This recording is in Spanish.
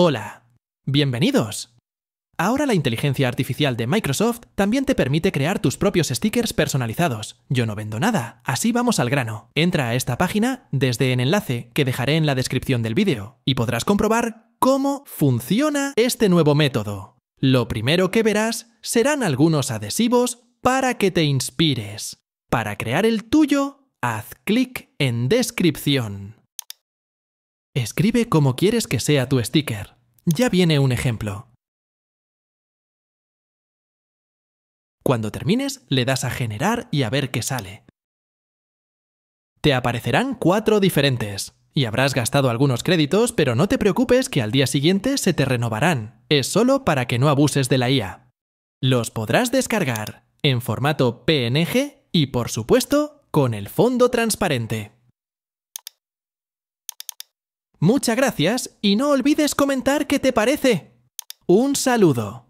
Hola, bienvenidos. Ahora la inteligencia artificial de Microsoft también te permite crear tus propios stickers personalizados. Yo no vendo nada, así vamos al grano. Entra a esta página desde el enlace que dejaré en la descripción del vídeo y podrás comprobar cómo funciona este nuevo método. Lo primero que verás serán algunos adhesivos para que te inspires. Para crear el tuyo, haz clic en descripción. Escribe como quieres que sea tu sticker. Ya viene un ejemplo. Cuando termines, le das a generar y a ver qué sale. Te aparecerán cuatro diferentes. Y habrás gastado algunos créditos, pero no te preocupes que al día siguiente se te renovarán. Es solo para que no abuses de la IA. Los podrás descargar en formato PNG y, por supuesto, con el fondo transparente. Muchas gracias y no olvides comentar qué te parece. Un saludo.